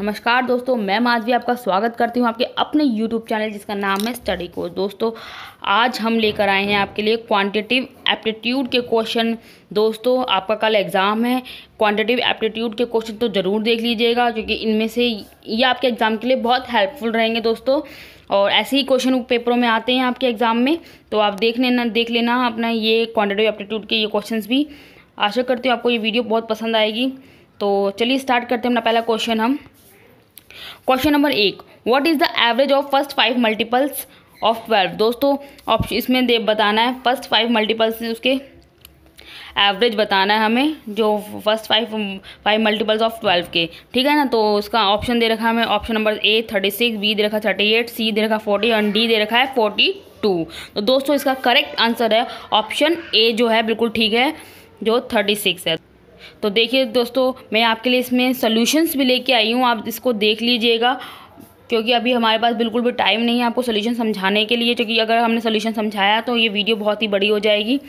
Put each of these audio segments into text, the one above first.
नमस्कार दोस्तों मैं माधवी आपका स्वागत करती हूँ आपके अपने यूट्यूब चैनल जिसका नाम है स्टडी कोर्स दोस्तों आज हम लेकर आए हैं आपके लिए क्वांटिटिव एप्टीट्यूड के क्वेश्चन दोस्तों आपका कल एग्ज़ाम है क्वांटिटिव एप्टीट्यूड के क्वेश्चन तो ज़रूर देख लीजिएगा क्योंकि इनमें से ये आपके एग्ज़ाम के लिए बहुत हेल्पफुल रहेंगे दोस्तों और ऐसे ही क्वेश्चन पेपरों में आते हैं आपके एग्ज़ाम में तो आप देख लेना देख लेना अपना ये क्वान्टिटिव एप्टीट्यूड के ये क्वेश्चन भी आशा करती हूँ आपको ये वीडियो बहुत पसंद आएगी तो चलिए स्टार्ट करते हैं अपना पहला क्वेश्चन हम क्वेश्चन नंबर एक what is the average of first five multiples of twelve दोस्तों ऑप्शन इसमें दे बताना है फर्स्ट फाइव मल्टीपल्स उसके एवरेज बताना है हमें जो first five five multiples of twelve के ठीक है ना तो उसका ऑप्शन दे रखा है हमें option number A thirty six B दे रखा थर्टी एट सी दे रखा फोर्टी एंड डी दे रखा है फोर्टी टू तो दोस्तों इसका करेक्ट आंसर है ऑप्शन ए जो है बिल्कुल ठीक है जो थर्टी सिक्स है तो देखिए दोस्तों मैं आपके लिए इसमें सोल्यूशंस भी लेके आई हूँ आप इसको देख लीजिएगा क्योंकि अभी हमारे पास बिल्कुल भी टाइम नहीं है आपको सोल्यूशन समझाने के लिए क्योंकि अगर हमने सोल्यूशन समझाया तो ये वीडियो बहुत ही बड़ी हो जाएगी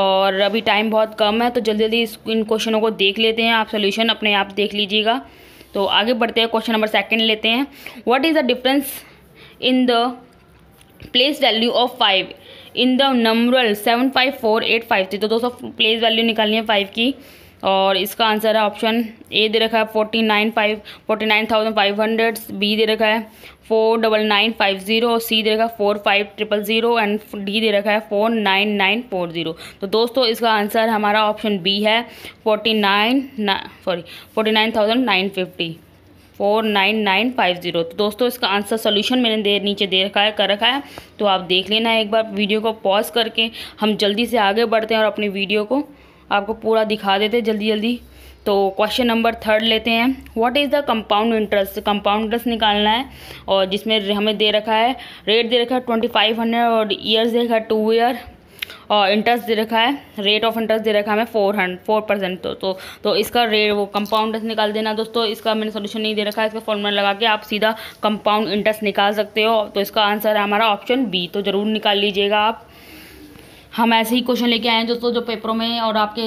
और अभी टाइम बहुत कम है तो जल्दी जल्दी इस इन क्वेश्चनों को देख लेते हैं आप सोल्यूशन अपने आप देख लीजिएगा तो आगे बढ़ते हैं क्वेश्चन नंबर सेकेंड लेते हैं what is the difference in the place value of five in the numeral seven five four eight five three तो दोस्तों प्लेस वैल्यू निकालनी है फाइव की और इसका आंसर है ऑप्शन ए दे रखा है forty nine five forty nine thousand five hundred B दे रखा है four double nine five zero C दे रखा है four five triple zero and D दे रखा है four nine nine four zero तो दोस्तों इसका आंसर हमारा ऑप्शन बी है forty nine sorry forty nine thousand nine fifty four nine nine five zero तो दोस्तों इसका आंसर सोल्यूशन मैंने दे नीचे दे रखा है कर रखा है तो आप देख लेना एक बार वीडियो को पॉज करके हम जल्दी से आगे बढ़ते हैं और अपनी वीडियो को आपको पूरा दिखा देते जल्दी जल्दी तो क्वेश्चन नंबर थर्ड लेते हैं what is the compound interest compound interest निकालना है और जिसमें हमें दे रखा है रेट दे रखा है ट्वेंटी फाइव हंड्रेड और ईयर्स दे रखा है टू ईयर और इंटरेस्ट दे रखा है रेट ऑफ इंटरेस्ट दे रखा है हमें फोर हंड फोर परसेंट तो, तो तो इसका रेट वो कंपाउंड इंटरेस्ट निकाल देना दोस्तों इसका मैंने सोल्यूशन नहीं दे रखा है इसका फॉर्मूला लगा के आप सीधा कंपाउंड इंटरेस्ट निकाल सकते हो तो इसका आंसर है हमारा ऑप्शन बी तो ज़रूर निकाल लीजिएगा आप हम ऐसे ही क्वेश्चन लेके आए हैं दोस्तों जो पेपरों में और आपके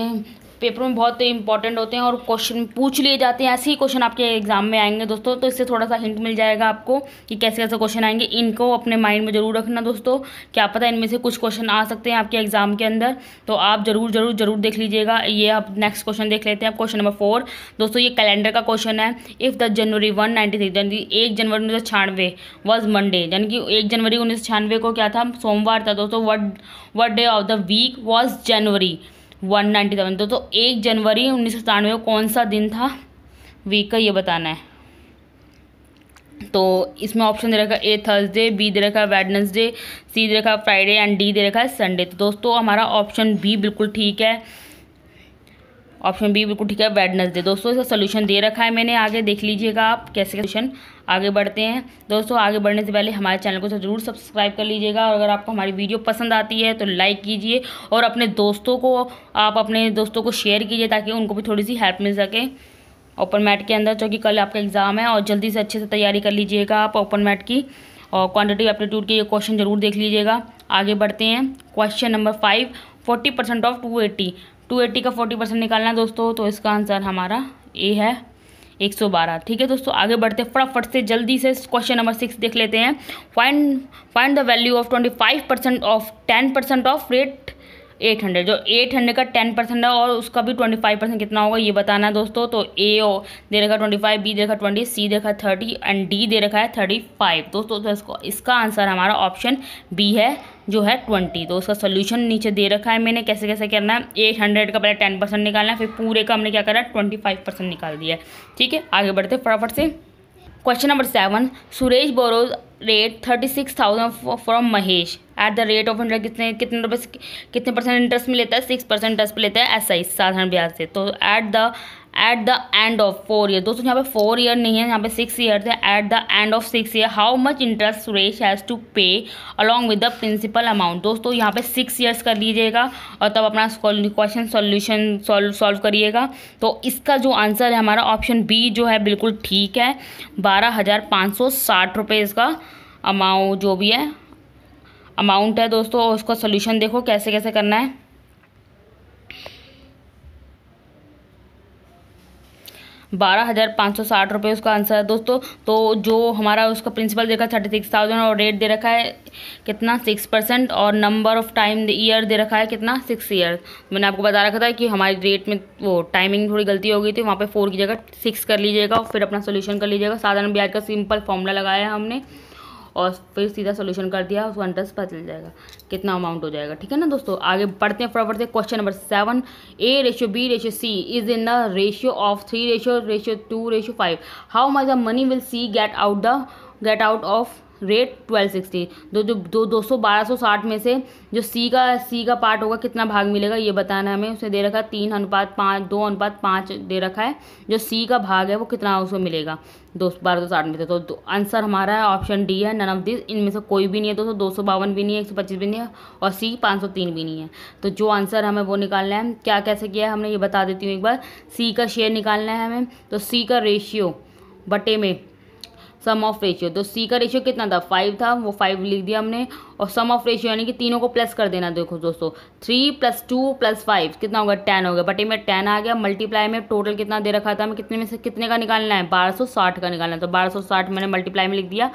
पेपर में बहुत इंपॉर्टेंट होते हैं और क्वेश्चन पूछ लिए जाते हैं ऐसे ही क्वेश्चन आपके एग्जाम में आएंगे दोस्तों तो इससे थोड़ा सा हिंट मिल जाएगा आपको कि कैसे कैसे क्वेश्चन आएंगे इनको अपने माइंड में ज़रूर रखना दोस्तों क्या पता इनमें से कुछ क्वेश्चन आ सकते हैं आपके एग्ज़ाम के अंदर तो आप ज़रूर ज़रूर ज़रूर देख लीजिएगा ये आप नेक्स्ट क्वेश्चन देख लेते हैं आप क्वेश्चन नंबर फोर दोस्तों ये कैलेंडर का क्वेश्चन है इफ़ दस जनवरी वन नाइन्टी यानी एक जनवरी उन्नीस सौ छियानवे वॉज मंडे यानी कि एक जनवरी उन्नीस सौ छियानवे को क्या था सोमवार था दोस्तों what what day of the week was January one ninety seven तो, एक जनवरी उन्नीस सौ सतानवे को कौन सा दिन था वीक का ये बताना है तो इसमें ऑप्शन दे रखा है ए थर्सडे बी दे रखा है वेडनसडे सी दे रखा है फ्राइडे एंड डी दे रखा है संडे तो दोस्तों हमारा ऑप्शन बी बिल्कुल ठीक है ऑप्शन बी बिल्कुल ठीक है वेडनेसडे दोस्तों इसका सोल्यूशन दे रखा है मैंने आगे देख लीजिएगा आप कैसे सोल्यूशन आगे बढ़ते हैं दोस्तों आगे बढ़ने से पहले हमारे चैनल को जरूर सब्सक्राइब कर लीजिएगा और अगर आपको हमारी वीडियो पसंद आती है तो लाइक कीजिए और अपने दोस्तों को आप अपने दोस्तों को शेयर कीजिए ताकि उनको भी थोड़ी सी हेल्प मिल सके ओपन मैट के अंदर चूँकि कल आपका एग्ज़ाम है और जल्दी से अच्छे से तैयारी कर लीजिएगा आप ओपन मैट की और क्वान्टिटी एप्टीट्यूड के ये क्वेश्चन जरूर देख लीजिएगा आगे बढ़ते हैं question number five forty percent of two eighty two eighty का फोर्टी परसेंट निकालना है दोस्तों तो इसका आंसर हमारा ए है एक सौ बारह ठीक है दोस्तों आगे बढ़ते हैं फटाफट से जल्दी से क्वेश्चन नंबर सिक्स देख लेते हैं find find the value of twenty five percent of ten percent of rate eight hundred जो एट हंड्रेड का टेन परसेंट है और उसका भी ट्वेंटी फाइव परसेंट कितना होगा ये बताना है दोस्तों तो ए ओ दे रखा ट्वेंटी फाइव बी दे रखा ट्वेंटी सी दे रखा थर्टी एंड डी दे रखा है थर्टी फाइव दोस्तों तो इसको इसका आंसर हमारा ऑप्शन बी है जो है ट्वेंटी तो उसका सोल्यूशन नीचे दे रखा है मैंने कैसे कैसे करना है एट हंड्रेड का पहले टेन परसेंट निकालना है फिर पूरे का हमने क्या करा ट्वेंटी फाइव परसेंट निकाल दिया है ठीक है आगे बढ़ते फटाफट से question number seven Suresh borrows rate thirty six thousand from Mahesh at the rate of interest कितने कितने रुपए कितने परसेंट इंटरेस्ट में लेता है सिक्स परसेंट इंटरेस्ट पर लेता है एस आई साधारण ब्याज से तो at the at the end of four year दोस्तों यहाँ पे फोर ईयर नहीं है यहाँ पे सिक्स ईयर है at the end of six year how much interest Suresh has to pay along with the principal amount दोस्तों यहाँ पे सिक्स ईयर्स कर लीजिएगा और तब अपना क्वेश्चन सॉल्यूशन सॉल्व करिएगा तो इसका जो आंसर है हमारा ऑप्शन बी जो है बिल्कुल ठीक है बारह हज़ार पाँच सौ साठ रुपये इसका अमाउंट जो भी है अमाउंट है दोस्तों और उसका सोल्यूशन देखो कैसे कैसे करना है बारह हज़ार पाँच सौ साठ रुपये उसका आंसर है दोस्तों तो जो हमारा उसका प्रिंसिपल देखा थर्टी सिक्स थाउजेंड और रेट दे रखा है कितना सिक्स परसेंट और नंबर ऑफ टाइम ईयर दे रखा है कितना सिक्स ईयर मैंने आपको बता रखा था कि हमारे रेट में वो टाइमिंग थोड़ी गलती हो गई थी वहाँ पे फोर की जगह सिक्स कर लीजिएगा और फिर अपना सोल्यूशन कर लीजिएगा साधारण ब्याज का सिंपल फॉर्मूला लगाया है हमने और फिर सीधा सोल्यूशन कर दिया उसका आंसर पता चल जाएगा कितना अमाउंट हो जाएगा ठीक है ना दोस्तों आगे बढ़ते हैं फटाफट से question number seven A ratio B ratio C is in the ratio of three ratio ratio two ratio five how much the money will C get out the get out of rate twelve sixty दो जो दो दो सौ बारह सौ साठ में से जो सी का सी का पार्ट होगा कितना भाग मिलेगा ये बताना है हमें उसे दे रखा है तीन अनुपात पाँच दो अनुपात पाँच दे रखा है जो सी का भाग है वो कितना उसमें मिलेगा दो सौ बारह सौ साठ में से तो, आंसर तो हमारा है ऑप्शन डी है नन ऑफ दिस इनमें से कोई भी नहीं है सौ दो सौ बावन भी नहीं है एक सौ पच्चीस भी नहीं है और सी पाँच सौ तीन भी नहीं है तो जो आंसर हमें वो निकालना है क्या कैसे किया है हमने ये बता देती हूँ एक बार सी का शेयर निकालना है हमें तो सी का रेशियो बटे में सम ऑफ रेशियो तो सी का रेशियो कितना था फाइव था वो फाइव लिख दिया हमने और सम ऑफ रेशियो यानी कि तीनों को प्लस कर देना देखो दोस्तों three plus two plus five कितना होगा टेन हो गया बटे में टेन आ गया मल्टीप्लाई में टोटल कितना दे रखा था हमें कितने में से कितने का निकालना है बारह सौ साठ का निकालना है तो बारह सौ साठ मैंने मल्टीप्लाई में लिख दिया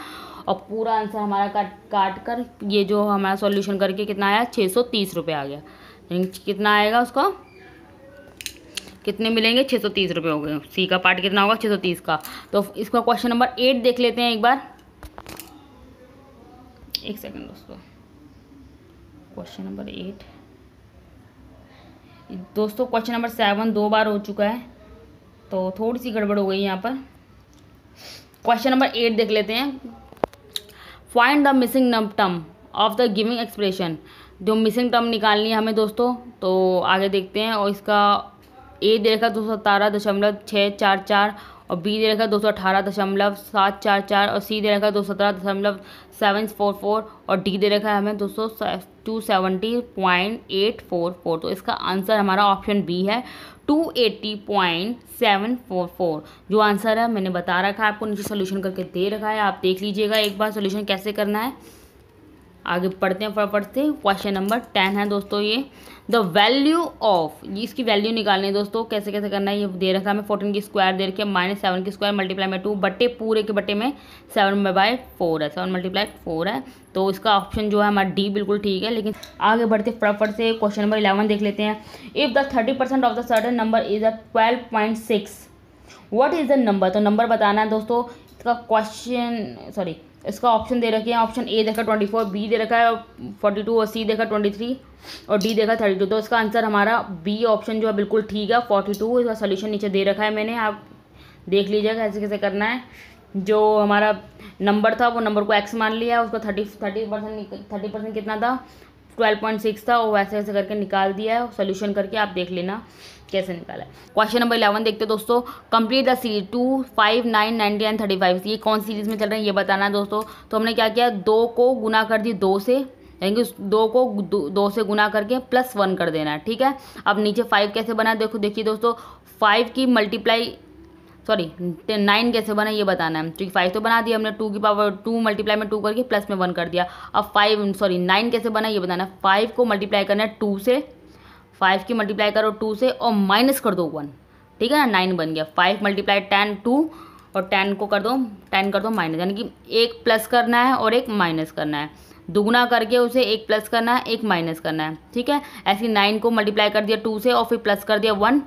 और पूरा आंसर हमारा काट काट कर ये जो हमारा सॉल्यूशन करके कितना आया छः सौ तीस रुपये आ गया कितना आएगा उसका कितने मिलेंगे छः सौ तीस रुपये हो गए सी का पार्ट कितना होगा छः सौ तीस का तो इसका क्वेश्चन नंबर एट देख लेते हैं एक बार एक सेकंड दोस्तों क्वेश्चन नंबर एट दोस्तों क्वेश्चन नंबर सेवन दो बार हो चुका है तो थोड़ी सी गड़बड़ हो गई यहाँ पर क्वेश्चन नंबर एट देख लेते हैं find the missing term of the giving expression जो मिसिंग टर्म निकालनी है हमें दोस्तों तो आगे देखते हैं और इसका ए दे रखा दो सौ सतारह दशमलव छः चार चार और बी दे रखा दो सौ अठारह दशमलव सात चार चार और सी दे रखा दो सौ सत्रह दशमलव सेवन फोर फोर और डी दे रखा है हमें दो सौ two seventy point eight four four तो इसका आंसर हमारा ऑप्शन बी है two eighty point seven four four जो आंसर है मैंने बता रखा है आपको नीचे सोल्यूशन करके दे रखा है आप देख लीजिएगा एक बार सोल्यूशन कैसे करना है आगे पढ़ते हैं फटाफट से क्वेश्चन नंबर टेन है दोस्तों ये द वैल्यू ऑफ इसकी वैल्यू निकालनी है दोस्तों कैसे कैसे करना है ये दे रखा है हमें फोर्टीन की स्क्वायर दे रखी है माइनस सेवन की स्क्वायर मल्टीप्लाई में टू बटे पूरे के बटे में सेवन बाय फोर है सेवन मल्टीप्लाई फोर है तो इसका ऑप्शन जो है हमारा डी बिल्कुल ठीक है लेकिन आगे बढ़ते फटाफट से क्वेश्चन नंबर इलेवन देख लेते हैं if the thirty percent of the certain number is a twelve point six what is the number तो नंबर बताना है दोस्तों इसका क्वेश्चन सॉरी इसका ऑप्शन दे रखे हैं ऑप्शन ए देखा ट्वेंटी फोर बी दे रखा है फोर्टी टू और सी देखा ट्वेंटी थ्री और डी देखा थर्टी टू तो इसका आंसर हमारा बी ऑप्शन जो है बिल्कुल ठीक है फोर्टी टू इसका सोल्यूशन नीचे दे रखा है मैंने आप देख लीजिएगा कैसे कैसे करना है जो हमारा नंबर था वो नंबर को एक्स मान लिया उसका thirty thirty percent thirty percent कितना था ट्वेल्व पॉइंट सिक्स था वो वैसे वैसे करके निकाल दिया है सोल्यूशन करके आप देख लेना कैसे निकाला है क्वेश्चन नंबर इलेवन देखते दोस्तों complete the series two five nine ninety nine thirty five ये कौन सीरीज में चल रहे हैं ये बताना है दोस्तों तो हमने क्या किया दो को गुना कर दी दो से यानी कि दो को दो से गुना करके प्लस वन कर देना है ठीक है अब नीचे फाइव कैसे बना देखो देखिए दोस्तों फाइव की मल्टीप्लाई सॉरी नाइन कैसे बना ये बताना है क्योंकि फाइव तो बना दिया हमने टू की पावर टू मल्टीप्लाई में टू करके प्लस में वन कर दिया अब फाइव सॉरी नाइन कैसे बना ये बताना है फाइव को मल्टीप्लाई करना है टू से फाइव की मल्टीप्लाई करो टू से और माइनस कर दो वन ठीक है ना नाइन बन गया फाइव मल्टीप्लाई टेन टू और टेन को कर दो टेन कर दो माइनस यानी कि एक प्लस करना है और एक माइनस करना है दुगुना करके उसे एक प्लस करना है एक माइनस करना है ठीक है ऐसे नाइन को मल्टीप्लाई कर दिया टू से और फिर प्लस कर दिया वन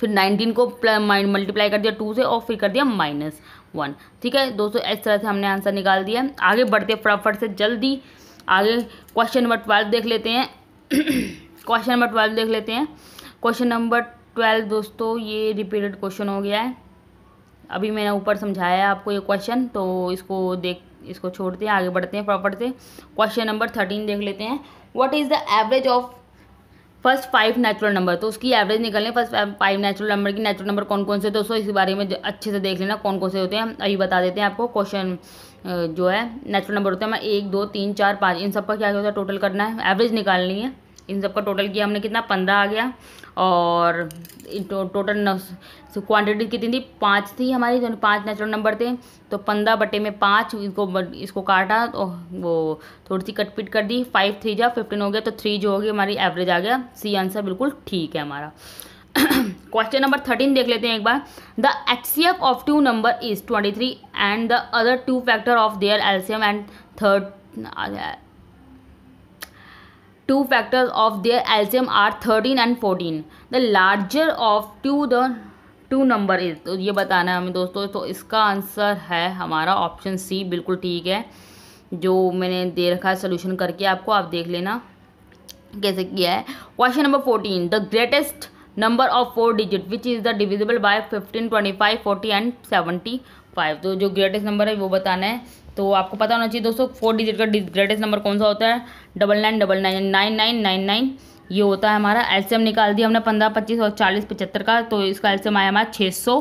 फिर नाइनटीन को मल्टीप्लाई कर दिया टू से और फिर कर दिया माइनस वन ठीक है दोस्तों इस तरह से हमने आंसर निकाल दिया आगे बढ़ते फटाफट से जल्दी आगे क्वेश्चन नंबर ट्वेल्व देख लेते हैं क्वेश्चन नंबर ट्वेल्व देख लेते हैं क्वेश्चन नंबर ट्वेल्व दोस्तों ये रिपीटेड क्वेश्चन हो गया है अभी मैंने ऊपर समझाया है आपको ये क्वेश्चन तो इसको देख इसको छोड़ते हैं आगे बढ़ते हैं प्रॉपर से क्वेश्चन नंबर थर्टीन देख लेते हैं what is the average of first five natural number तो उसकी एवरेज निकलने फर्स्ट फाइव नेचुरल नंबर की नेचुरल नंबर कौन कौन से दोस्तों इस बारे में अच्छे से देख लेना कौन कौन से होते हैं अभी बता देते हैं आपको क्वेश्चन जो है नेचुरल नंबर होते हैं मैं एक दो तीन चार पाँच इन सब का क्या होता है टोटल करना है एवरेज निकालनी है इन सब का टोटल किया हमने कितना पंद्रह आ गया और टोटल तो क्वान्टिटी कितनी थी पाँच थी हमारी जो तो पाँच नेचुरल नंबर थे तो पंद्रह बटे में पाँच इसको इसको काटा तो वो थोड़ी सी कटपीट कर दी फाइव थ्री जा फिफ्टीन हो गया तो थ्री जो होगी हमारी एवरेज आ गया सी आंसर बिल्कुल ठीक है हमारा क्वेश्चन नंबर थर्टीन देख लेते हैं एक बार the HCF of two number is twenty three and the other two factor of their LCM and third two factors of their LCM are thirteen and fourteen The larger of two the two number is तो ये बताना है हमें दोस्तों तो इसका answer है हमारा ऑप्शन सी बिल्कुल ठीक है जो मैंने दे रखा है सोल्यूशन करके आपको आप देख लेना कैसे किया है question number fourteen the greatest number of four digit which is the divisible by fifteen twenty five forty and seventy five तो जो ग्रेटेस्ट नंबर है वो बताना है तो आपको पता होना चाहिए दोस्तों फोर डिजिट का ग्रेटेस्ट नंबर कौन सा होता है double nine double nine nine nine nine nine ये होता है हमारा एल्शियम निकाल दिया हमने पंद्रह पच्चीस और चालीस पचहत्तर का तो इसका एल्शियम आया हमारा छः सौ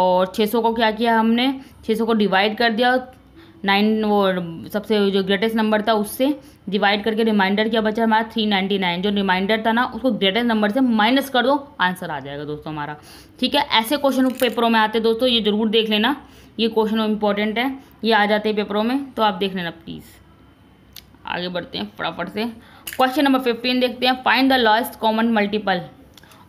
और छः सौ को क्या किया हमने छः सौ को डिवाइड कर दिया नाइन वो सबसे जो ग्रेटेस्ट नंबर था उससे डिवाइड करके रिमाइंडर क्या बचा हमारा थ्री नाइन्टी नाइन जो रिमाइंडर था ना उसको ग्रेटेस्ट नंबर से माइनस कर दो आंसर आ जाएगा दोस्तों हमारा ठीक है ऐसे क्वेश्चन पेपरों में आते दोस्तों ये ज़रूर देख लेना ये क्वेश्चन इंपॉर्टेंट है ये आ जाते हैं पेपरों में तो आप देख लेना प्लीज़ आगे बढ़ते हैं फटाफट से क्वेश्चन नंबर फिफ्टीन देखते हैं find the lost common multiple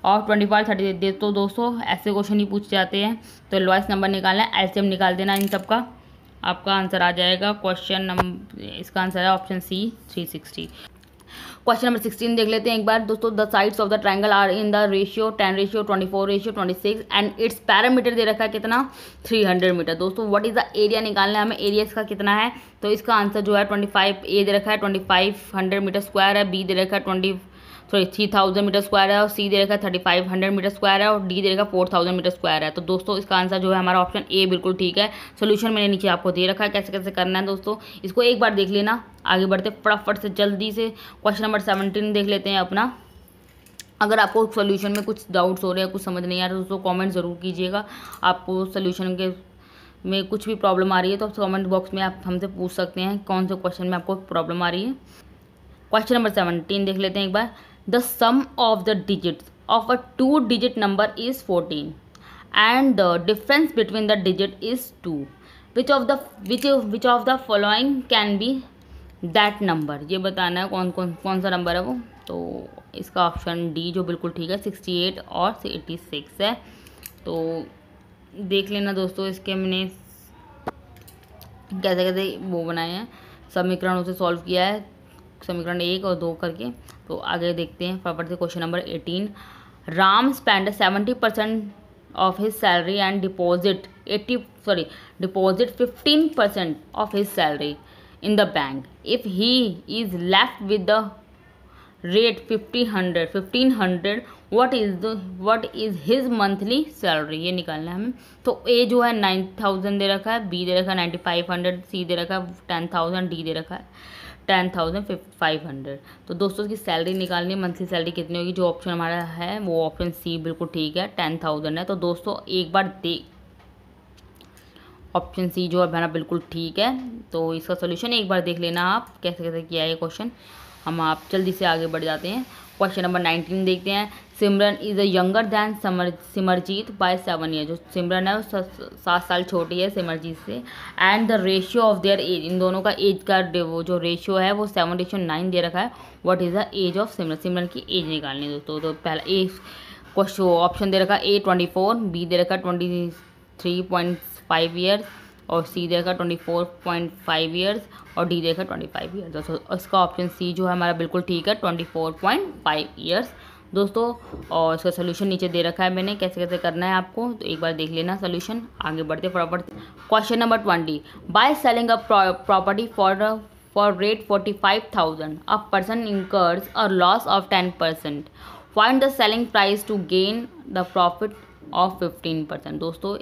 of twenty five thirty दे तो दोस्तों ऐसे क्वेश्चन ही पूछ जाते हैं तो लॉस्ट नंबर निकालना है एल्सियम निकाल देना इन सब का आपका आंसर आ जाएगा क्वेश्चन नंबर इसका आंसर है option C three sixty question number sixteen देख लेते हैं एक बार दोस्तों the sides of the triangle are in the ratio ten ratio twenty four ratio twenty six and its parameter दे रखा है कितना थ्री हंड्रेड मीटर दोस्तों व्हाट इज द एरिया निकालना है हमें एरिया इसका कितना है तो इसका आंसर जो है ट्वेंटी फाइव ए दे रखा है twenty five hundred meter square है बी दे रखा है twenty sorry three thousand meter square है और सी दे रखा है thirty five hundred meter square है और डी दे रखा है फोर थाउजेंड मीटर स्क्वायर है तो दोस्तों इसका आंसर जो है हमारा ऑप्शन ए बिल्कुल ठीक है सोल्यूशन मैंने नीचे आपको दे रखा है कैसे कैसे करना है दोस्तों इसको एक बार देख लेना आगे बढ़ते फटाफट से जल्दी से क्वेश्चन नंबर सेवनटीन देख लेते हैं अपना अगर आपको सोल्यूशन में कुछ डाउट्स हो रहे हैं कुछ समझ नहीं आ रहा दोस्तों कॉमेंट ज़रूर कीजिएगा आपको सोल्यूशन के में कुछ भी प्रॉब्लम आ रही है तो आप कमेंट बॉक्स में आप हमसे पूछ सकते हैं कौन से क्वेश्चन में आपको प्रॉब्लम आ रही है क्वेश्चन नंबर सेवनटीन देख लेते हैं एक बार the sum of the digit of a two digit number is fourteen and the difference between the digit is two which of the which which of the following can be that number ये बताना है कौन कौन कौन सा number है वो तो इसका ऑप्शन डी जो बिल्कुल ठीक है सिक्सटी एट और एटी सिक्स है तो देख लेना दोस्तों इसके मैंने कैसे कैसे वो बनाए हैं समीकरण उसे सॉल्व किया है समीकरण एक और दो करके तो आगे देखते हैं फटाफट से question number eighteen Ram spend seventy percent of his salary and deposit eighty sorry deposit fifteen percent of his salary in the bank if he is left with the rate fifty hundred fifteen hundred what is the what is his monthly salary ये निकालना है हमें तो ए जो है nine thousand दे रखा है B दे रखा है नाइन्टी फाइव हंड्रेड सी दे रखा है टेन थाउजेंड डी दे रखा है टेन थाउजेंड फाइव हंड्रेड तो दोस्तों की सैलरी निकालनी है मंथली सैलरी कितनी होगी जो ऑप्शन हमारा है वो ऑप्शन सी बिल्कुल ठीक है टेन थाउजेंड है तो दोस्तों एक बार दे ऑप्शन सी जो है ना बिल्कुल ठीक है तो इसका सोल्यूशन एक बार देख लेना आप कैसे कैसे किया है क्वेश्चन हम आप जल्दी से आगे बढ़ जाते हैं क्वेश्चन नंबर नाइनटीन देखते हैं Simran is younger than Samar Simarjeet by seven year जो सिमरन है वो सात साल छोटी है सिमरजीत से and the ratio of their age in दोनों का एज का वो जो रेशियो है वो सेवन रेशियो नाइन दे रखा है what is the age of Simran Simran की एज निकालनी है दोस्तों तो पहला ए क्वेश्चन ऑप्शन दे रखा ए ट्वेंटी फोर बी दे रखा twenty three point five years और सी दे रखा twenty four point five years और डी देखा ट्वेंटी फाइव ईयर्स दोस्तों इसका ऑप्शन सी जो है हमारा बिल्कुल ठीक है twenty four point five years दोस्तों और इसका सोल्यूशन नीचे दे रखा है मैंने कैसे कैसे करना है आपको तो एक बार देख लेना सोल्यूशन आगे बढ़ते फटाफट question number twenty by selling a property for for rate forty five thousand a person incurs a loss of ten percent find the selling price to gain the profit of fifteen percent दोस्तों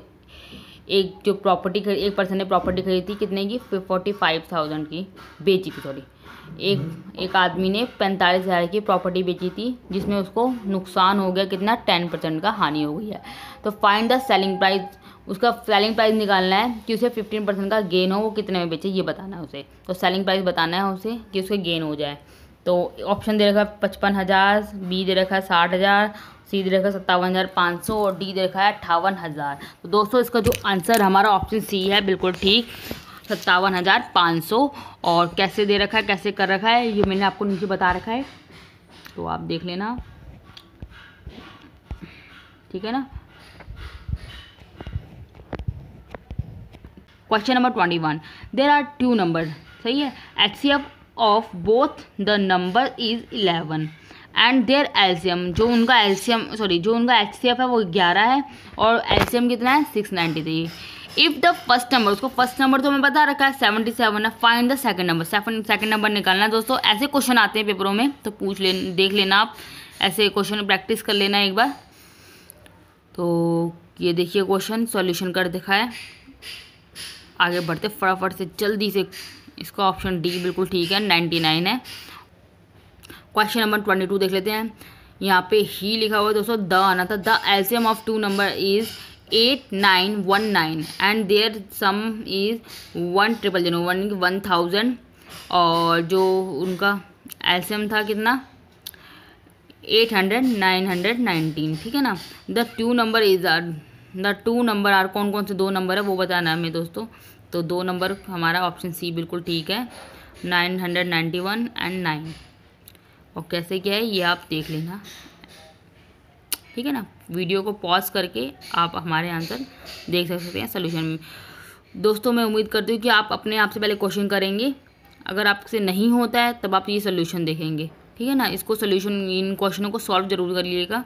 एक जो property एक person ने property खरीदी थी कितने की forty five thousand की बेची थी सॉरी एक एक आदमी ने पैंतालीस हज़ार की प्रॉपर्टी बेची थी जिसमें उसको नुकसान हो गया कितना टेन परसेंट का हानि हो गई है तो फाइंड द सेलिंग प्राइस उसका सेलिंग प्राइस निकालना है कि उसे फिफ्टीन परसेंट का गेन हो वो कितने में बेचे ये बताना है उसे तो सेलिंग प्राइस बताना है उसे कि उसके गेन हो जाए तो ऑप्शन दे रखा है पचपन हज़ार बी दे रखा है साठ हज़ार सी दे रखा है सत्तावन हज़ार पाँच सौ और डी दे रखा है अट्ठावन हज़ार तो दोस्तों इसका जो आंसर हमारा ऑप्शन सी है बिल्कुल ठीक सत्तावन हज़ार पाँच सौ और कैसे दे रखा है कैसे कर रखा है ये मैंने आपको नीचे बता रखा है तो आप देख लेना ठीक है ना question number twenty one there are two number सही है H C F of both the number is eleven and their LCM जो उनका एल्शियम सॉरी जो उनका एच सी एफ है वो ग्यारह है और एल्शियम कितना है six ninety three if the first number उसको फर्स्ट नंबर तो हमें बता रखा है सेवेंटी सेवन है find the second number seven second number निकालना है दोस्तों ऐसे क्वेश्चन आते हैं पेपरों में तो पूछ ले देख लेना आप ऐसे क्वेश्चन प्रैक्टिस कर लेना एक बार तो ये देखिए क्वेश्चन सॉल्यूशन कर दिखा है आगे बढ़ते फटाफट से जल्दी से इसका ऑप्शन डी बिल्कुल ठीक है नाइन्टी नाइन है क्वेश्चन नंबर ट्वेंटी टू देख लेते हैं यहाँ पे ही लिखा हुआ है दोस्तों द आना था the LCM of two number is eight nine one nine and their sum is one triple zero one one thousand और जो उनका एल्शियम था कितना eight hundred nine hundred nineteen ठीक है ना the two number is are the two number are कौन कौन से दो नंबर है वो बताना है हमें दोस्तों तो दो नंबर हमारा ऑप्शन सी बिल्कुल ठीक है nine hundred ninety one and nine और कैसे क्या है ये आप देख लेना ठीक है ना वीडियो को पॉज करके आप हमारे आंसर देख सकते हैं सोल्यूशन में दोस्तों मैं उम्मीद करती हूँ कि आप अपने आप से पहले क्वेश्चन करेंगे अगर आपसे नहीं होता है तब आप ये सोल्यूशन देखेंगे ठीक है ना इसको सोल्यूशन इन क्वेश्चनों को सॉल्व जरूर कर लिएगा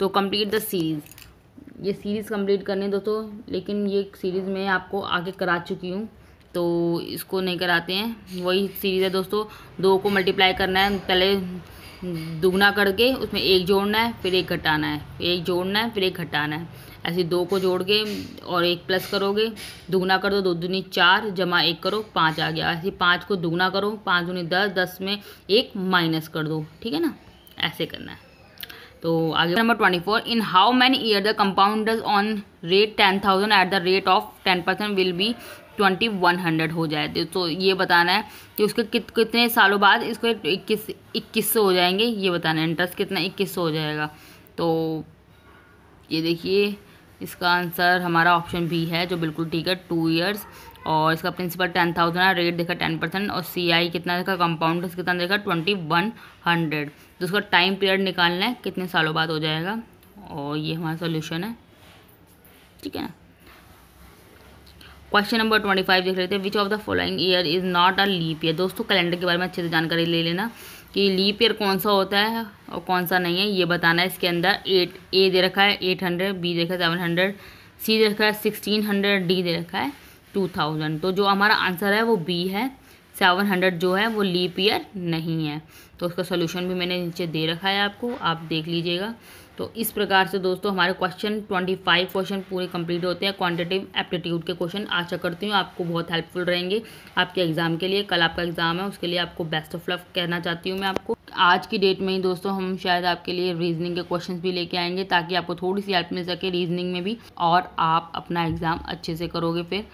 तो कंप्लीट द सीरीज़ ये सीरीज़ कंप्लीट करने दोस्तों लेकिन ये सीरीज़ मैं आपको आगे करा चुकी हूँ तो इसको नहीं कराते हैं वही सीरीज़ है दोस्तों दो को मल्टीप्लाई करना है पहले दुगना करके उसमें एक जोड़ना है फिर एक घटाना है एक जोड़ना है फिर एक घटाना है ऐसे दो को जोड़ के और एक प्लस करोगे दुगना कर दो दो दूनी चार जमा एक करो पाँच आ गया ऐसे पाँच को दुगना करो पाँच दूनी दस दस में एक माइनस कर दो ठीक है ना ऐसे करना है तो आगे number twenty four in how many year the compound on rate ten thousand at the rate of ten percent will be twenty one hundred हो जाए तो ये बताना है कि उसके कित कितने सालों बाद इसको इक्कीस इक्कीस सौ हो जाएंगे ये बताना है इंटरेस्ट कितना इक्कीस सौ हो जाएगा तो ये देखिए इसका आंसर हमारा ऑप्शन बी है जो बिल्कुल ठीक है टू ईयर्स और इसका प्रिंसिपल टेन थाउजेंड है रेट देखा टेन परसेंट और सी आई कितना देखा कंपाउंड कितना देखा ट्वेंटी वन हंड्रेड तो उसका टाइम पीरियड निकालना है कितने सालों बाद हो जाएगा और ये हमारा सोल्यूशन है ठीक है ना क्वेश्चन नंबर ट्वेंटी फाइव देख लेते हैं which of the following year is not a leap year दोस्तों कैलेंडर के बारे में अच्छे से जानकारी ले लेना कि लीप ईयर कौन सा होता है और कौन सा नहीं है ये बताना है इसके अंदर एट ए दे रखा है एट हंड्रेड बी दे रखा है सेवन हंड्रेड सी दे रखा है सिक्सटीन हंड्रेड डी दे रखा है टू थाउजेंड तो जो हमारा आंसर है वो बी है सेवन हंड्रेड जो है वो लीप ईयर नहीं है तो उसका सोल्यूशन भी मैंने नीचे दे रखा है आपको आप देख लीजिएगा तो इस प्रकार से दोस्तों हमारे क्वेश्चन ट्वेंटी फाइव क्वेश्चन पूरे कंप्लीट होते हैं क्वांटिटिव एप्टीट्यूड के क्वेश्चन आशा करती हूँ आपको बहुत हेल्पफुल रहेंगे आपके एग्ज़ाम के लिए कल आपका एग्ज़ाम है उसके लिए आपको बेस्ट ऑफ लक कहना चाहती हूँ मैं आपको आज की डेट में ही दोस्तों हम शायद आपके लिए रीजनिंग के क्वेश्चन भी लेके आएंगे ताकि आपको थोड़ी सी हेल्प मिल सके रीजनिंग में भी और आप अपना एग्ज़ाम अच्छे से करोगे फिर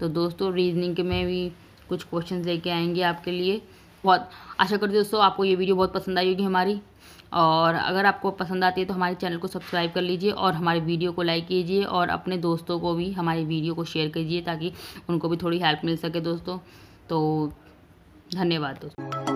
तो दोस्तों रीजनिंग के में भी कुछ क्वेश्चन लेके आएंगे आपके लिए बहुत आशा करती हूँ दोस्तों आपको ये वीडियो बहुत पसंद आई होगी हमारी और अगर आपको पसंद आती है तो हमारे चैनल को सब्सक्राइब कर लीजिए और हमारे वीडियो को लाइक कीजिए और अपने दोस्तों को भी हमारे वीडियो को शेयर कीजिए ताकि उनको भी थोड़ी हेल्प मिल सके दोस्तों तो धन्यवाद दोस्तों